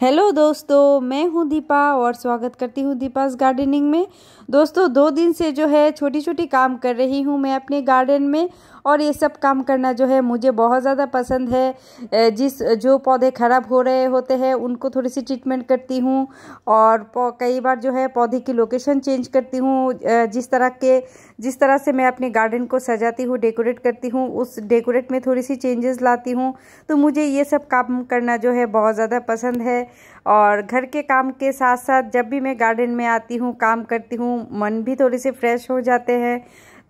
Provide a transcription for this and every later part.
Hello दोस्तों मैं हूं दीपा और स्वागत करती हूं दीपास गार्डनिंग में दोस्तों दो दिन से जो है छोटी छोटी काम कर रही हूं मैं अपने गार्डन में और ये सब काम करना जो है मुझे बहुत ज़्यादा पसंद है जिस जो पौधे ख़राब हो रहे होते हैं उनको थोड़ी सी ट्रीटमेंट करती हूँ और कई बार जो है पौधे की लोकेशन चेंज करती हूँ जिस तरह के जिस तरह से मैं अपने गार्डन को सजाती हूँ डेकोरेट करती हूँ उस डेकोरेट में थोड़ी सी चेंजेस लाती हूँ तो मुझे ये सब काम करना जो है बहुत ज़्यादा पसंद है और घर के काम के साथ साथ जब भी मैं गार्डन में आती हूँ काम करती हूँ मन भी थोड़े से फ्रेश हो जाते हैं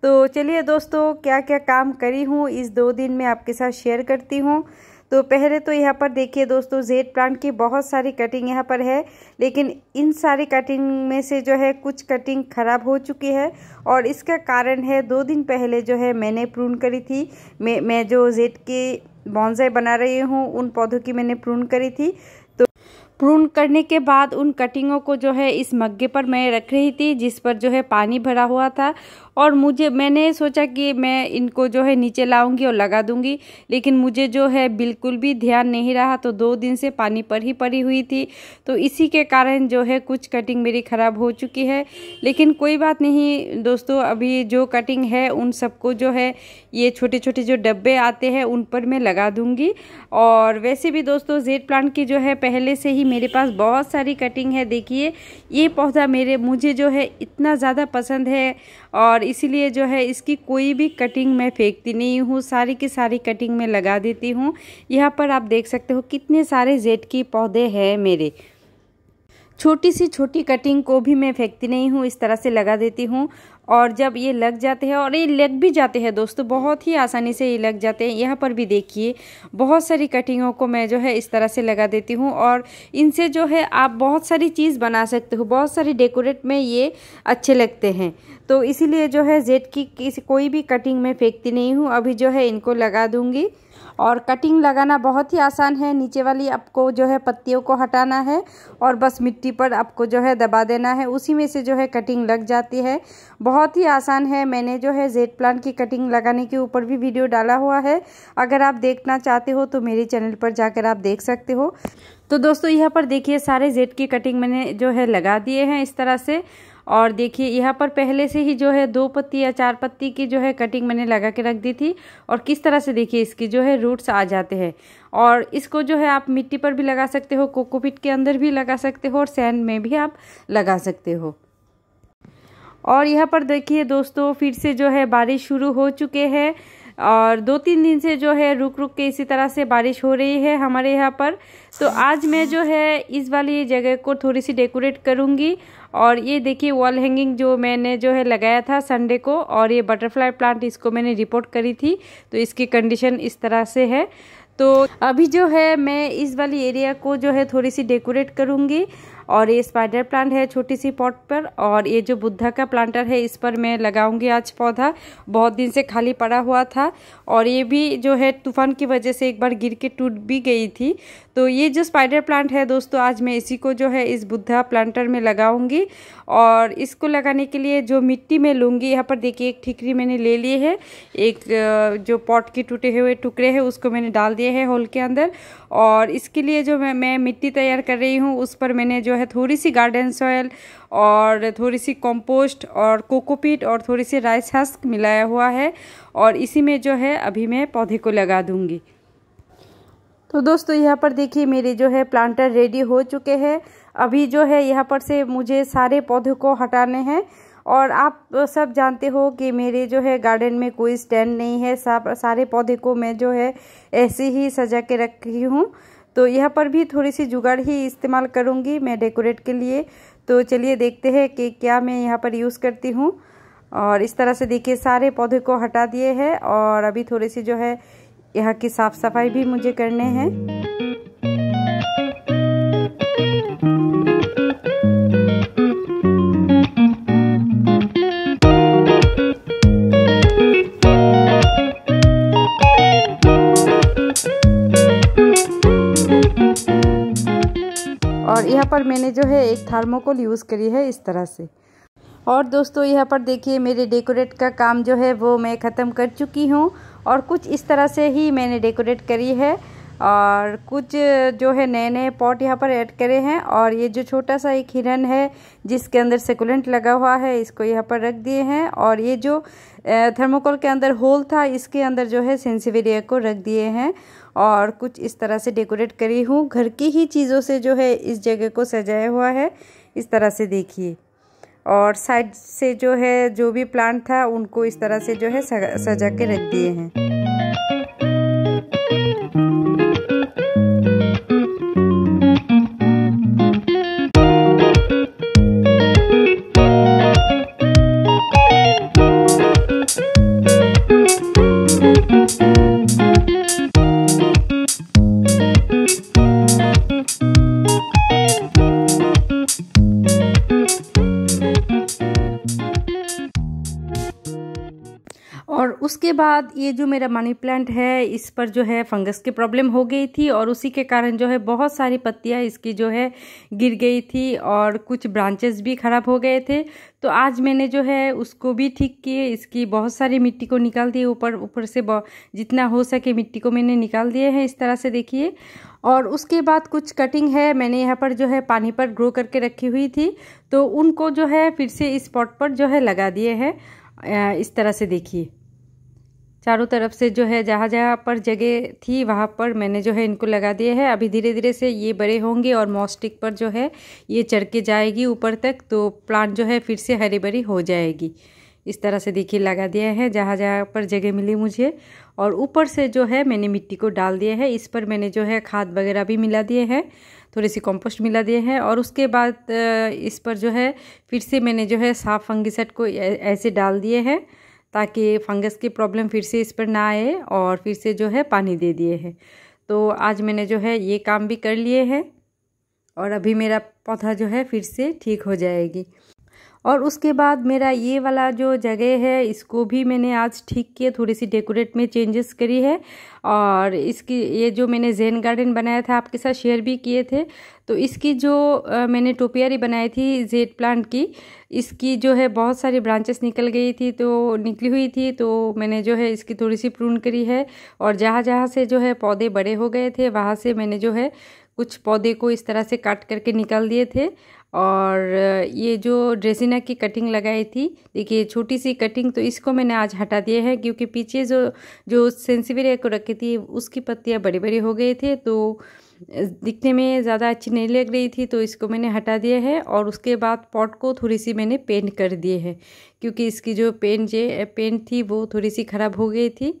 तो चलिए दोस्तों क्या क्या काम करी हूँ इस दो दिन में आपके साथ शेयर करती हूँ तो पहले तो यहाँ पर देखिए दोस्तों जेड प्लांट की बहुत सारी कटिंग यहाँ पर है लेकिन इन सारी कटिंग में से जो है कुछ कटिंग ख़राब हो चुकी है और इसका कारण है दो दिन पहले जो है मैंने प्रून करी थी मैं मैं जो जेड के बॉन्जे बना रही हूँ उन पौधों की मैंने प्रून करी थी प्रून करने के बाद उन कटिंगों को जो है इस मग्गे पर मैं रख रही थी जिस पर जो है पानी भरा हुआ था और मुझे मैंने सोचा कि मैं इनको जो है नीचे लाऊंगी और लगा दूंगी लेकिन मुझे जो है बिल्कुल भी ध्यान नहीं रहा तो दो दिन से पानी पर ही पड़ी हुई थी तो इसी के कारण जो है कुछ कटिंग मेरी ख़राब हो चुकी है लेकिन कोई बात नहीं दोस्तों अभी जो कटिंग है उन सबको जो है ये छोटे छोटे जो डब्बे आते हैं उन पर मैं लगा दूँगी और वैसे भी दोस्तों जेड प्लांट की जो है पहले से ही मेरे पास बहुत सारी कटिंग है देखिए ये पौधा मेरे मुझे जो है इतना ज़्यादा पसंद है और इसीलिए जो है इसकी कोई भी कटिंग मैं फेंकती नहीं हूँ सारी की सारी कटिंग में लगा देती हूँ यहाँ पर आप देख सकते हो कितने सारे जेट के पौधे हैं मेरे छोटी सी छोटी कटिंग को भी मैं फेंकती नहीं हूँ इस तरह से लगा देती हूँ और जब ये लग जाते हैं और ये लग भी जाते हैं दोस्तों बहुत ही आसानी से ये लग जाते हैं यहाँ पर भी देखिए बहुत सारी कटिंगों को मैं जो है इस तरह से लगा देती हूँ और इनसे जो है आप बहुत सारी चीज़ बना सकते हो बहुत सारी डेकोरेट में ये अच्छे लगते हैं तो इसीलिए जो है जेड की किसी कोई भी कटिंग मैं फेंकती नहीं हूँ अभी जो है इनको लगा दूँगी और कटिंग लगाना बहुत ही आसान है नीचे वाली आपको जो है पत्तियों को हटाना है और बस मिट्टी पर आपको जो है दबा देना है उसी में से जो है कटिंग लग जाती है बहुत ही आसान है मैंने जो है जेड प्लांट की कटिंग लगाने के ऊपर भी वीडियो डाला हुआ है अगर आप देखना चाहते हो तो मेरे चैनल पर जाकर आप देख सकते हो तो दोस्तों यहाँ पर देखिए सारे जेड की कटिंग मैंने जो है लगा दिए हैं इस तरह से और देखिए यहाँ पर पहले से ही जो है दो पत्ती या चार पत्ती की जो है कटिंग मैंने लगा के रख दी थी और किस तरह से देखिए इसकी जो है रूट्स आ जाते हैं और इसको जो है आप मिट्टी पर भी लगा सकते हो कोकोपिट के अंदर भी लगा सकते हो और सैंड में भी आप लगा सकते हो और यहाँ पर देखिए दोस्तों फिर से जो है बारिश शुरू हो चुके हैं और दो तीन दिन से जो है रुक रुक के इसी तरह से बारिश हो रही है हमारे यहाँ पर तो आज मैं जो है इस वाली जगह को थोड़ी सी डेकोरेट करूँगी और ये देखिए वॉल हैंगिंग जो मैंने जो है लगाया था संडे को और ये बटरफ्लाई प्लांट इसको मैंने रिपोर्ट करी थी तो इसकी कंडीशन इस तरह से है तो अभी जो है मैं इस वाली एरिया को जो है थोड़ी सी डेकोरेट करूँगी और ये स्पाइडर प्लांट है छोटी सी पॉट पर और ये जो बुद्धा का प्लांटर है इस पर मैं लगाऊंगी आज पौधा बहुत दिन से खाली पड़ा हुआ था और ये भी जो है तूफान की वजह से एक बार गिर के टूट भी गई थी तो ये जो स्पाइडर प्लांट है दोस्तों आज मैं इसी को जो है इस बुद्धा प्लांटर में लगाऊंगी और इसको लगाने के लिए जो मिट्टी में लूँगी यहाँ पर देखिए एक ठिकरी मैंने ले ली है एक जो पॉट के टूटे हुए टुकड़े हैं उसको मैंने डाल दिए हैं होल के अंदर और इसके लिए जो मैं मैं मिट्टी तैयार कर रही हूँ उस पर मैंने जो है थोड़ी सी गार्डन सॉयल और थोड़ी सी कंपोस्ट और कोकोपीट और थोड़ी सी राइस हस्क मिलाया हुआ है और इसी में जो है अभी मैं पौधे को लगा दूंगी तो दोस्तों यहाँ पर देखिए मेरे जो है प्लांटर रेडी हो चुके हैं अभी जो है यहाँ पर से मुझे सारे पौधे को हटाने हैं और आप सब जानते हो कि मेरे जो है गार्डन में कोई स्टैंड नहीं है सारे पौधे को मैं जो है ऐसे ही सजा के रखी हूँ तो यहाँ पर भी थोड़ी सी जुगाड़ ही इस्तेमाल करूँगी मैं डेकोरेट के लिए तो चलिए देखते हैं कि क्या मैं यहाँ पर यूज़ करती हूँ और इस तरह से देखिए सारे पौधे को हटा दिए हैं और अभी थोड़ी सी जो है यहाँ की साफ़ सफाई भी मुझे करने हैं एक थर्मोकोल यूज़ करी है इस तरह से और दोस्तों यहाँ पर देखिए मेरे डेकोरेट का काम जो है वो मैं ख़त्म कर चुकी हूँ और कुछ इस तरह से ही मैंने डेकोरेट करी है और कुछ जो है नए नए पॉट यहाँ पर ऐड करे हैं और ये जो छोटा सा एक हिरन है जिसके अंदर सेकुलेंट लगा हुआ है इसको यहाँ पर रख दिए हैं और ये जो थर्मोकोल के अंदर होल था इसके अंदर जो है सेंसिवेरिया को रख दिए हैं और कुछ इस तरह से डेकोरेट करी हूँ घर की ही चीज़ों से जो है इस जगह को सजाया हुआ है इस तरह से देखिए और साइड से जो है जो भी प्लांट था उनको इस तरह से जो है सजा के रख दिए हैं Thank you. इसके बाद ये जो मेरा मनी प्लांट है इस पर जो है फंगस की प्रॉब्लम हो गई थी और उसी के कारण जो है बहुत सारी पत्तियाँ इसकी जो है गिर गई थी और कुछ ब्रांचेस भी ख़राब हो गए थे तो आज मैंने जो है उसको भी ठीक किए इसकी बहुत सारी मिट्टी को निकाल दिए ऊपर ऊपर से जितना हो सके मिट्टी को मैंने निकाल दिए हैं इस तरह से देखिए और उसके बाद कुछ कटिंग है मैंने यहाँ पर जो है पानी पर ग्रो करके रखी हुई थी तो उनको जो है फिर से इस पॉट पर जो है लगा दिए हैं इस तरह से देखिए चारों तरफ से जो है जहाँ जहाँ पर जगह थी वहाँ पर मैंने जो है इनको लगा दिया है अभी धीरे धीरे से ये बड़े होंगे और मॉस्टिक पर जो है ये चढ़ के जाएगी ऊपर तक तो प्लांट जो है फिर से हरी भरी हो जाएगी इस तरह से देखिए लगा दिया है जहाँ जहाँ पर जगह मिली मुझे और ऊपर से जो है मैंने मिट्टी को डाल दिया है इस पर मैंने जो है खाद वगैरह भी मिला दिए हैं थोड़ी सी कंपोस्ट मिला दिए हैं और उसके बाद इस पर जो है फिर से मैंने जो है साफ फंगिसट को ऐसे डाल दिए हैं ताकि फंगस की प्रॉब्लम फिर से इस पर ना आए और फिर से जो है पानी दे दिए हैं तो आज मैंने जो है ये काम भी कर लिए हैं और अभी मेरा पौधा जो है फिर से ठीक हो जाएगी और उसके बाद मेरा ये वाला जो जगह है इसको भी मैंने आज ठीक किया थोड़ी सी डेकोरेट में चेंजेस करी है और इसकी ये जो मैंने जैन गार्डन बनाया था आपके साथ शेयर भी किए थे तो इसकी जो आ, मैंने टोपियारी बनाई थी जेड प्लांट की इसकी जो है बहुत सारी ब्रांचेस निकल गई थी तो निकली हुई थी तो मैंने जो है इसकी थोड़ी सी प्रून करी है और जहाँ जहाँ से जो है पौधे बड़े हो गए थे वहाँ से मैंने जो है कुछ पौधे को इस तरह से काट करके निकाल दिए थे और ये जो ड्रेसिना की कटिंग लगाई थी देखिए छोटी सी कटिंग तो इसको मैंने आज हटा दिया है क्योंकि पीछे जो जो सेंसिवेरिया को रखी थी उसकी पत्तियाँ बड़ी बड़ी हो गए थे तो दिखने में ज़्यादा अच्छी नहीं लग रही थी तो इसको मैंने हटा दिया है और उसके बाद पॉट को थोड़ी सी मैंने पेंट कर दिए है क्योंकि इसकी जो पेंट जे पेंट थी वो थोड़ी सी ख़राब हो गई थी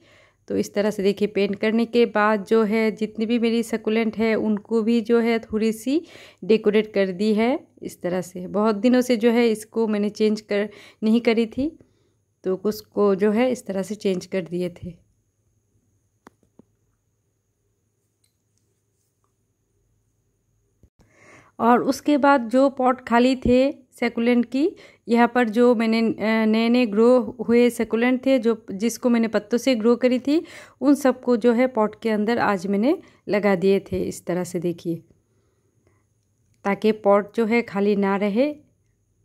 तो इस तरह से देखिए पेंट करने के बाद जो है जितनी भी मेरी सकुलेंट है उनको भी जो है थोड़ी सी डेकोरेट कर दी है इस तरह से बहुत दिनों से जो है इसको मैंने चेंज कर नहीं करी थी तो उसको जो है इस तरह से चेंज कर दिए थे और उसके बाद जो पॉट खाली थे सेकुलेंट की यहाँ पर जो मैंने नए नए ग्रो हुए सेकुलेंट थे जो जिसको मैंने पत्तों से ग्रो करी थी उन सबको जो है पॉट के अंदर आज मैंने लगा दिए थे इस तरह से देखिए ताकि पॉट जो है खाली ना रहे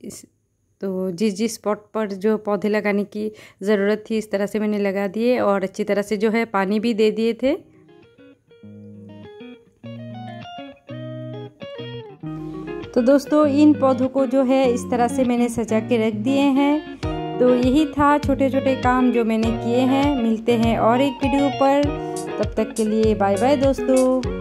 इस तो जिस जिस पॉट पर जो पौधे लगाने की ज़रूरत थी इस तरह से मैंने लगा दिए और अच्छी तरह से जो है पानी भी दे दिए थे तो दोस्तों इन पौधों को जो है इस तरह से मैंने सजा के रख दिए हैं तो यही था छोटे छोटे काम जो मैंने किए हैं मिलते हैं और एक वीडियो पर तब तक के लिए बाय बाय दोस्तों